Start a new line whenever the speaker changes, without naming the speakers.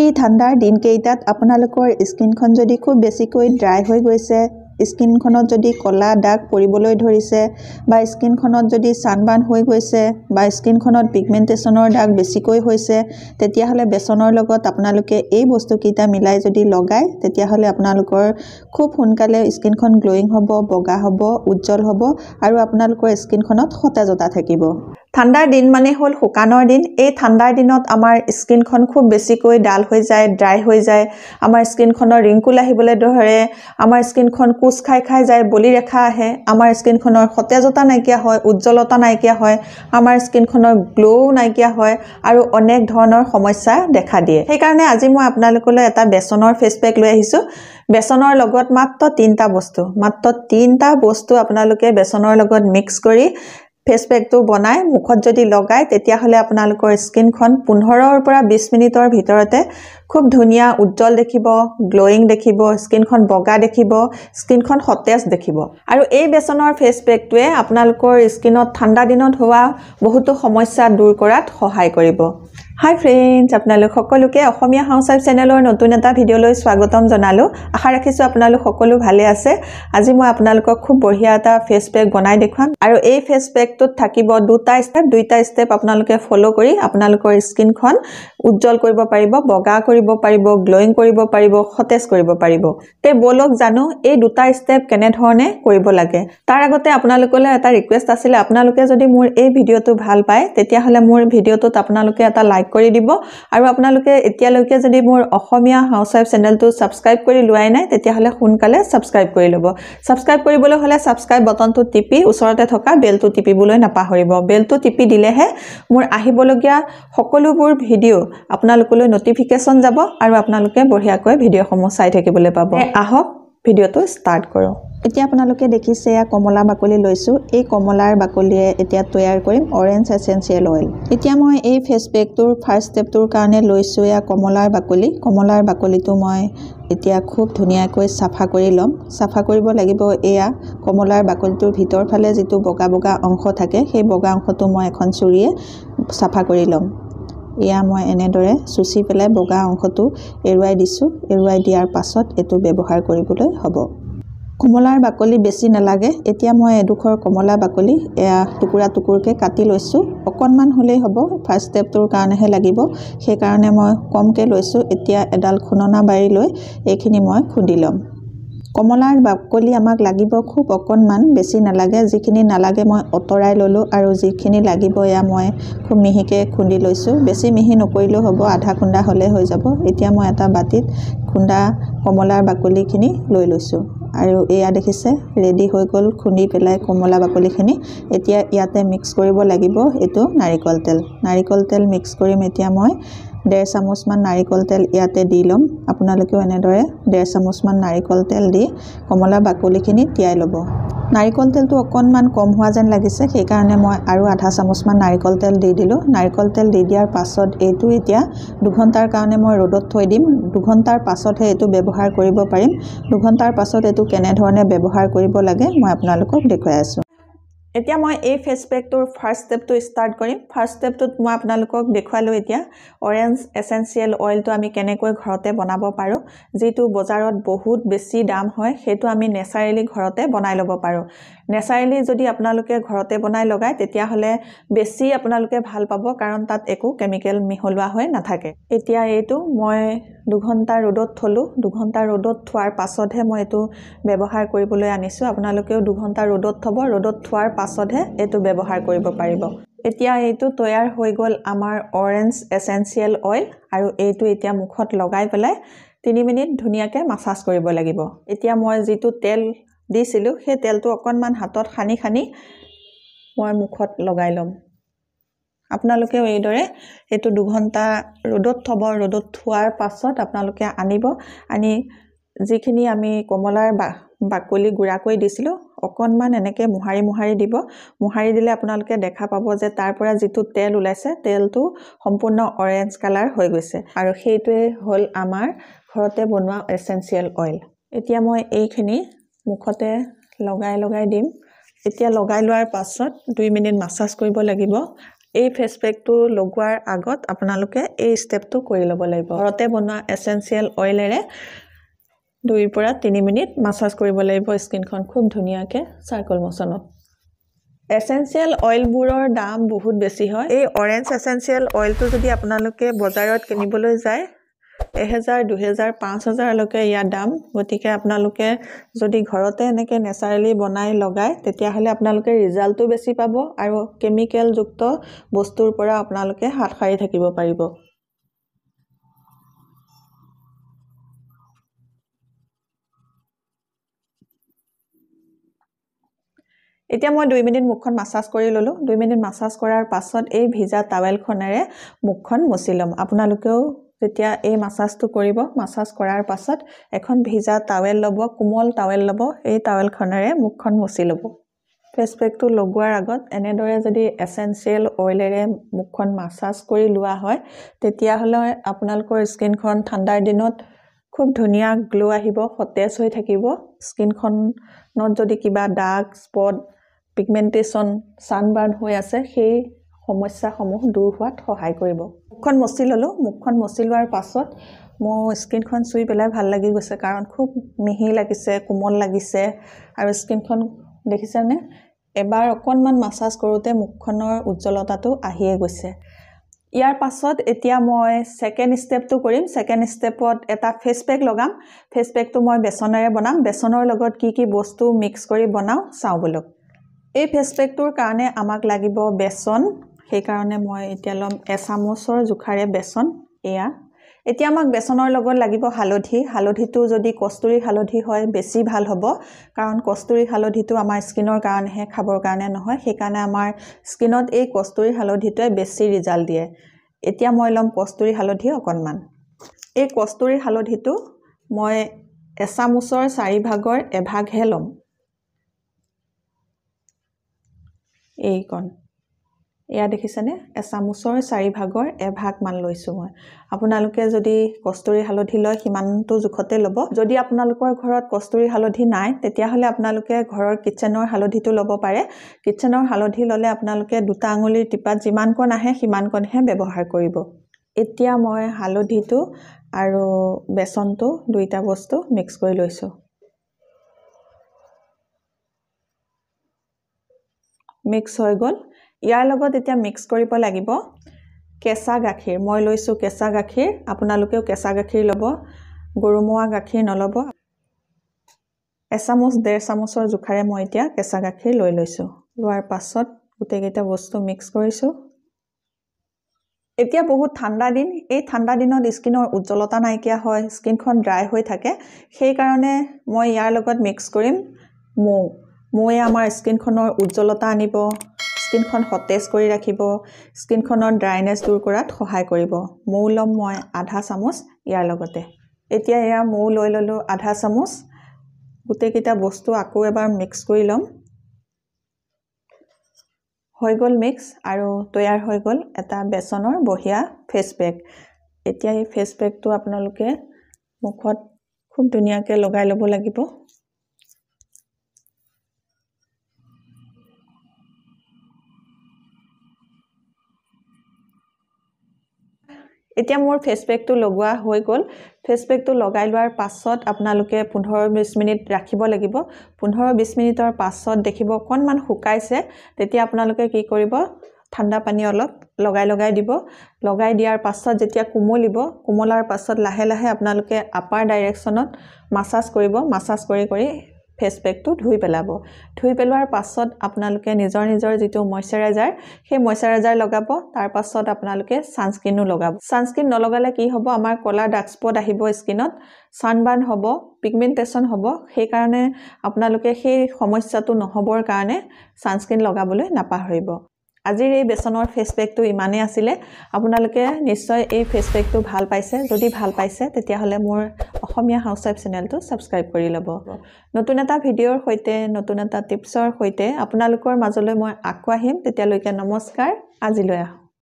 এই ঠাণ্ডাৰ দিনকেইটাত আপোনালোকৰ স্কিনখন যদি খুব বেছিকৈ ড্ৰাই হৈ গৈছে স্কিনখনত যদি ক'লা দাগ পৰিবলৈ ধৰিছে বা স্কিনখনত যদি চানবান হৈ গৈছে বা স্কিনখনত পিগমেণ্টেশ্যনৰ দাগ বেছিকৈ হৈছে তেতিয়াহ'লে বেচনৰ লগত আপোনালোকে এই বস্তুকেইটা মিলাই যদি লগায় তেতিয়াহ'লে আপোনালোকৰ খুব সোনকালে স্কিনখন গ্ল'য়িং হ'ব বগা হ'ব উজ্জ্বল হ'ব আৰু আপোনালোকৰ স্কিনখনত সতেজতা থাকিব ঠাণ্ডাৰ দিন মানে হ'ল শুকানৰ দিন এই ঠাণ্ডাৰ দিনত আমাৰ স্কিনখন খুব বেছিকৈ ডাল হৈ যায় ড্ৰাই হৈ যায় আমাৰ স্কিনখনৰ ৰিংকুল আহিবলৈ ধৰে আমাৰ স্কিনখন কোচ খাই খাই যায় বলি ৰেখা আহে আমাৰ স্কিনখনৰ সতেজতা নাইকিয়া হয় উজ্জ্বলতা নাইকিয়া হয় আমাৰ স্কিনখনৰ গ্ল'ও নাইকিয়া হয় আৰু অনেক ধৰণৰ সমস্যা দেখা দিয়ে সেইকাৰণে আজি মই আপোনালোকলৈ এটা বেচনৰ ফেচ পেক লৈ আহিছোঁ বেচনৰ লগত মাত্ৰ তিনিটা বস্তু মাত্ৰ তিনিটা বস্তু আপোনালোকে বেচনৰ লগত মিক্স কৰি ফেচ পেকটো বনাই মুখত যদি লগায় তেতিয়াহ'লে আপোনালোকৰ স্কিনখন পোন্ধৰৰ পৰা বিছ মিনিটৰ ভিতৰতে খুব ধুনীয়া উজ্জ্বল দেখিব গ্ল'য়িং দেখিব স্কিনখন বগা দেখিব স্কিনখন সতেজ দেখিব আৰু এই বেচনৰ ফেচ পেকটোৱে আপোনালোকৰ স্কিনত ঠাণ্ডা দিনত হোৱা বহুতো সমস্যা দূৰ কৰাত সহায় কৰিব হাই ফ্ৰেণ্ডছ আপোনালোক সকলোকে অসমীয়া হাউচাইপ চেনেলৰ নতুন এটা ভিডিঅ'লৈ স্বাগতম জনালোঁ আশা ৰাখিছোঁ আপোনালোক সকলো ভালে আছে আজি মই আপোনালোকক খুব বঢ়িয়া এটা ফেচ পেক বনাই দেখুৱাম আৰু এই ফেচ পেকটোত থাকিব দুটা ষ্টেপ দুইটা ষ্টেপ আপোনালোকে ফ'ল' কৰি আপোনালোকৰ স্কিনখন উজ্জ্বল কৰিব পাৰিব বগা কৰিব পাৰিব গ্ল'য়িং কৰিব পাৰিব সতেজ কৰিব পাৰিব তে বলক জানো এই দুটা ষ্টেপ কেনেধৰণে কৰিব লাগে তাৰ আগতে আপোনালোকলৈ এটা ৰিকুৱেষ্ট আছিলে আপোনালোকে যদি মোৰ এই ভিডিঅ'টো ভাল পায় তেতিয়াহ'লে মোৰ ভিডিঅ'টোত আপোনালোকে এটা লাইক কৰি দিব আৰু আপোনালোকে এতিয়ালৈকে যদি মোৰ অসমীয়া হাউচ ৱাইফ চেনেলটো ছাবস্ক্ৰাইব কৰি লোৱাই নাই তেতিয়াহ'লে সোনকালে ছাবস্ক্ৰাইব কৰি ল'ব ছাবস্ক্ৰাইব কৰিবলৈ হ'লে ছাবস্ক্ৰাইব বটনটো টিপি ওচৰতে থকা বেলটো টিপিবলৈ নাপাহৰিব বেলটো টিপি দিলেহে মোৰ আহিবলগীয়া সকলোবোৰ ভিডিঅ' আপোনালোকলৈ নটিফিকেশ্যন যাব আৰু আপোনালোকে বঢ়িয়াকৈ ভিডিঅ'সমূহ চাই থাকিবলৈ পাব আহক ভিডিঅ'টো ষ্টাৰ্ট কৰোঁ এতিয়া আপোনালোকে দেখিছে এয়া কমলা বাকলি লৈছোঁ এই কমলাৰ বাকলিয়ে এতিয়া তৈয়াৰ কৰিম অৰেঞ্জ এচেঞ্চিয়েল অইল এতিয়া মই এই ফেচ পেকটোৰ ফাৰ্ষ্ট ষ্টেপটোৰ কাৰণে লৈছোঁ এয়া কমলাৰ বাকলি কমলাৰ বাকলিটো মই এতিয়া খুব ধুনীয়াকৈ চাফা কৰি ল'ম চাফা কৰিব লাগিব এয়া কমলাৰ বাকলিটোৰ ভিতৰফালে যিটো বগা বগা অংশ থাকে সেই বগা অংশটো মই এখন চুৰিয়ে চাফা কৰি ল'ম এয়া মই এনেদৰে চুচি পেলাই বগা অংশটো এৰুৱাই দিছোঁ এৰুৱাই দিয়াৰ পাছত এইটো ব্যৱহাৰ কৰিবলৈ হ'ব কমলাৰ বাকলি বেছি নালাগে এতিয়া মই এডোখৰ কমলা বাকলি এয়া টুকুৰা টুকুৰকৈ কাটি লৈছোঁ অকণমান হ'লেই হ'ব ফাৰ্ষ্ট ষ্টেপটোৰ কাৰণেহে লাগিব সেইকাৰণে মই কমকৈ লৈছোঁ এতিয়া এডাল খুন্দনা বাৰী লৈ এইখিনি মই খুন্দি ল'ম কমলাৰ বাকলি আমাক লাগিব খুব অকণমান বেছি নালাগে যিখিনি নালাগে মই আঁতৰাই ল'লোঁ আৰু যিখিনি লাগিব এয়া মই খুব মিহিকৈ খুন্দি লৈছোঁ বেছি মিহি নকৰিলেও হ'ব আধা খুন্দা হ'লে হৈ যাব এতিয়া মই এটা বাতিত খুন্দা কমলাৰ বাকলিখিনি লৈ লৈছোঁ আৰু এয়া দেখিছে ৰেডি হৈ গ'ল খুন্দি পেলাই কমলা বাকলিখিনি এতিয়া ইয়াতে মিক্স কৰিব লাগিব এইটো নাৰিকল তেল নাৰিকল তেল মিক্স কৰিম এতিয়া মই ডেৰ চামুচমান নাৰিকল তেল ইয়াতে দি ল'ম আপোনালোকেও এনেদৰে ডেৰ চামুচমান নাৰিকল তেল দি কমলা বাকলিখিনি তিয়াই ল'ব নাৰিকল তেলটো অকণমান কম হোৱা যেন লাগিছে সেইকাৰণে মই আৰু আধা চামুচমান নাৰিকল তেল দি দিলোঁ নাৰিকল তেল দি দিয়াৰ পাছত এইটো এতিয়া দুঘণ্টাৰ কাৰণে মই ৰ'দত থৈ দিম দুঘণ্টাৰ পাছতহে এইটো ব্যৱহাৰ কৰিব পাৰিম দুঘণ্টাৰ পাছত এইটো কেনেধৰণে ব্যৱহাৰ কৰিব লাগে মই আপোনালোকক দেখুৱাই আছোঁ এতিয়া মই এই ফেচপেকটোৰ ফাৰ্ষ্ট ষ্টেপটো ষ্টাৰ্ট কৰিম ফাৰ্ষ্ট ষ্টেপটোত মই আপোনালোকক দেখুৱালোঁ এতিয়া অৰেঞ্জ এচেঞ্চিয়েল অইলটো আমি কেনেকৈ ঘৰতে বনাব পাৰোঁ যিটো বজাৰত বহুত বেছি দাম হয় সেইটো আমি নেচাৰেলি ঘৰতে বনাই ল'ব পাৰোঁ নেচাৰেলি যদি আপোনালোকে ঘৰতে বনাই লগায় তেতিয়াহ'লে বেছি আপোনালোকে ভাল পাব কাৰণ তাত একো কেমিকেল মিহলোৱা হৈ নাথাকে এতিয়া এইটো মই দুঘণ্টা ৰ'দত থ'লোঁ দুঘণ্টা ৰ'দত থোৱাৰ পাছতহে মই এইটো ব্যৱহাৰ কৰিবলৈ আনিছোঁ আপোনালোকেও দুঘণ্টা ৰ'দত থ'ব ৰ'দত থোৱাৰ পাছতহে এইটো ব্যৱহাৰ কৰিব পাৰিব এতিয়া এইটো তৈয়াৰ হৈ গ'ল আমাৰ অৰেঞ্জ এচেঞ্চিয়েল অইল আৰু এইটো এতিয়া মুখত লগাই পেলাই তিনি মিনিট ধুনীয়াকৈ মাছাজ কৰিব লাগিব এতিয়া মই যিটো তেল দিছিলোঁ সেই তেলটো অকণমান হাতত সানি সানি মই মুখত লগাই ল'ম আপোনালোকেও এইদৰে সেইটো দুঘণ্টা ৰ'দত থ'ব ৰ'দত থোৱাৰ পাছত আপোনালোকে আনিব আনি যিখিনি আমি কমলাৰ বা বাকলি কৰি দিছিলোঁ অকণমান এনেকৈ মোহাৰি মোহাৰি দিব মোহাৰি দিলে আপোনালোকে দেখা পাব যে তাৰ পৰা যিটো তেল ওলাইছে তেলটো সম্পূৰ্ণ অৰেঞ্জ কালাৰ হৈ গৈছে আৰু সেইটোৱে হ'ল আমাৰ ঘৰতে বনোৱা এচেঞ্চিয়েল অইল এতিয়া মই এইখিনি মুখতে লগাই লগাই দিম এতিয়া লগাই লোৱাৰ পাছত দুই মিনিট মাছাজ কৰিব লাগিব এই ফেচ পেকটো লগোৱাৰ আগত আপোনালোকে এই ষ্টেপটো কৰি ল'ব লাগিব ঘৰতে বনোৱা এচেঞ্চিয়েল অইলেৰে দুইৰ পৰা তিনি মিনিট মাছাজ কৰিব লাগিব স্কিনখন খুব ধুনীয়াকৈ চাৰ্কল মচনত এচেঞ্চিয়েল অইলবোৰৰ দাম বহুত বেছি হয় এই অৰেঞ্জ এচেঞ্চিয়েল অইলটো যদি আপোনালোকে বজাৰত কিনিবলৈ যায় এহেজাৰ দুহেজাৰ পাঁচ হেজাৰলৈকে ইয়াৰ দাম গতিকে আপোনালোকে যদি ঘৰতে এনেকৈ নেচাৰেলি বনাই লগায় তেতিয়াহ'লে আপোনালোকে ৰিজাল্টটো বেছি পাব আৰু কেমিকেলযুক্ত বস্তুৰ পৰা আপোনালোকে হাত সাৰি থাকিব পাৰিব এতিয়া মই দুই মিনিট মুখখন মাছাজ কৰি ল'লোঁ দুই মিনিট মাছাজ কৰাৰ পাছত এই ভিজা টাৱেলখনেৰে মুখখন মচি ল'ম আপোনালোকেও যেতিয়া এই মাছাজটো কৰিব মাছাজ কৰাৰ পাছত এখন ভিজা টাৱেল ল'ব কোমল টাৱেল ল'ব এই টাৱেলখনেৰে মুখখন মচি ল'ব ফেচপেকটো লগোৱাৰ আগত এনেদৰে যদি এচেঞ্চিয়েল অইলেৰে মুখখন মাছাজ কৰি লোৱা হয় তেতিয়াহ'লে আপোনালোকৰ স্কিনখন ঠাণ্ডাৰ দিনত খুব ধুনীয়া গ্ল' আহিব সতেজ হৈ থাকিব স্কিনখনত যদি কিবা ডাৰ্ক স্পট পিগমেণ্টেশ্যন ছানবাৰ্ণ হৈ আছে সেই সমস্যাসমূহ দূৰ হোৱাত সহায় কৰিব মুখখন মচি ল'লোঁ মুখখন মচি লোৱাৰ পাছত মোৰ স্কিনখন চুই পেলাই ভাল লাগি গৈছে কাৰণ খুব মিহি লাগিছে কোমল লাগিছে আৰু স্কিনখন দেখিছেনে এবাৰ অকণমান মাছাজ কৰোঁতে মুখখনৰ উজ্জ্বলতাটো আহিয়ে গৈছে ইয়াৰ পাছত এতিয়া মই ছেকেণ্ড ষ্টেপটো কৰিম ছেকেণ্ড ষ্টেপত এটা ফেচ পেক লগাম ফেচ পেকটো মই বেচনেৰে বনাম বেচনৰ লগত কি কি বস্তু মিক্স কৰি বনাওঁ চাওঁ বোলক এই ফেচ পেকটোৰ কাৰণে আমাক লাগিব বেচন সেইকাৰণে মই এতিয়া ল'ম এচামুচৰ জোখাৰে বেচন এয়া এতিয়া আমাক বেচনৰ লগত লাগিব হালধি হালধিটো যদি কস্তুৰী হালধি হয় বেছি ভাল হ'ব কাৰণ কস্তুৰী হালধিটো আমাৰ স্কিনৰ কাৰণেহে খাবৰ কাৰণে নহয় সেইকাৰণে আমাৰ স্কিনত এই কস্তুৰী হালধিটোৱে বেছি ৰিজাল্ট দিয়ে এতিয়া মই ল'ম কস্তুৰী হালধি অকণমান এই কস্তুৰী হালধিটো মই এচামুচৰ চাৰিভাগৰ এভাগহে ল'ম এইকণ এয়া দেখিছেনে এচামুচৰ চাৰিভাগৰ এভাগমান লৈছোঁ মই আপোনালোকে যদি কস্তুৰী হালধি লয় সিমানটো জোখতে ল'ব যদি আপোনালোকৰ ঘৰত কস্তুৰী হালধি নাই তেতিয়াহ'লে আপোনালোকে ঘৰৰ কিটচেনৰ হালধিটো ল'ব পাৰে কিটচেনৰ হালধি ল'লে আপোনালোকে দুটা আঙুলিৰ টিপাত যিমানকণ আহে সিমানকণহে ব্যৱহাৰ কৰিব এতিয়া মই হালধিটো আৰু বেচনটো দুইটা বস্তু মিক্স কৰি লৈছোঁ মিক্স হৈ গ'ল ইয়াৰ লগত এতিয়া মিক্স কৰিব লাগিব কেঁচা গাখীৰ মই লৈছোঁ কেঁচা গাখীৰ আপোনালোকেও কেঁচা গাখীৰ ল'ব গৰুমোৱা গাখীৰ নল'ব এচামুচ ডেৰ চামুচৰ জোখাৰে মই এতিয়া কেঁচা গাখীৰ লৈ লৈছোঁ লোৱাৰ পাছত গোটেইকেইটা বস্তু মিক্স কৰিছোঁ এতিয়া বহুত ঠাণ্ডা দিন এই ঠাণ্ডা দিনত স্কিনৰ উজ্জ্বলতা নাইকিয়া হয় স্কিনখন ড্ৰাই হৈ থাকে সেইকাৰণে মই ইয়াৰ লগত মিক্স কৰিম মৌ মৌয়ে আমাৰ স্কিনখনৰ উজ্জ্বলতা আনিব স্কিনখন সতেজ কৰি ৰাখিব স্কিনখনৰ ড্ৰাইনেছ দূৰ কৰাত সহায় কৰিব মৌ ল'ম মই আধা চামুচ ইয়াৰ লগতে এতিয়া এয়া মৌ লৈ ল'লোঁ আধা চামুচ গোটেইকেইটা বস্তু আকৌ এবাৰ মিক্স কৰি ল'ম হৈ গ'ল মিক্স আৰু তৈয়াৰ হৈ গ'ল এটা বেচনৰ বঢ়িয়া ফেচ পেক এতিয়া এই ফেচ পেকটো আপোনালোকে মুখত খুব ধুনীয়াকৈ লগাই ল'ব লাগিব এতিয়া মোৰ ফেচপেকটো লগোৱা হৈ গ'ল ফেচপেকটো লগাই লোৱাৰ পাছত আপোনালোকে পোন্ধৰ বিছ মিনিট ৰাখিব লাগিব পোন্ধৰ বিছ মিনিটৰ পাছত দেখিব অকণমান শুকাইছে তেতিয়া আপোনালোকে কি কৰিব ঠাণ্ডা পানী অলপ লগাই লগাই দিব লগাই দিয়াৰ পাছত যেতিয়া কোমলিব কোমলাৰ পাছত লাহে লাহে আপোনালোকে আপাৰ ডাইৰেকশ্যনত মাছাজ কৰিব মাছাজ কৰি কৰি ফেচপেকটো ধুই পেলাব ধুই পেলোৱাৰ পাছত আপোনালোকে নিজৰ নিজৰ যিটো ময়শ্চাৰাইজাৰ সেই ময়শ্চাৰাইজাৰ লগাব তাৰ পাছত আপোনালোকে ছানস্ক্ৰীনো লগাব ছানস্ক্ৰীন নলগালে কি হ'ব আমাৰ ক'লা ডাৰ্ক স্পট আহিব স্কিনত ছানবাৰ্ণ হ'ব পিগমেণ্টেশ্যন হ'ব সেইকাৰণে আপোনালোকে সেই সমস্যাটো নহ'বৰ কাৰণে ছানস্ক্ৰীন লগাবলৈ নাপাহৰিব আজিৰ এই বেচনৰ ফেচপেকটো ইমানেই আছিলে আপোনালোকে নিশ্চয় এই ফেচবেকটো ভাল পাইছে যদি ভাল পাইছে তেতিয়াহ'লে মোৰ অসমীয়া হাউচৱাইফ চেনেলটো ছাবস্ক্ৰাইব কৰি ল'ব নতুন এটা ভিডিঅ'ৰ সৈতে নতুন এটা টিপছৰ সৈতে আপোনালোকৰ মাজলৈ মই আকৌ আহিম তেতিয়ালৈকে নমস্কাৰ আজিলৈ আহোঁ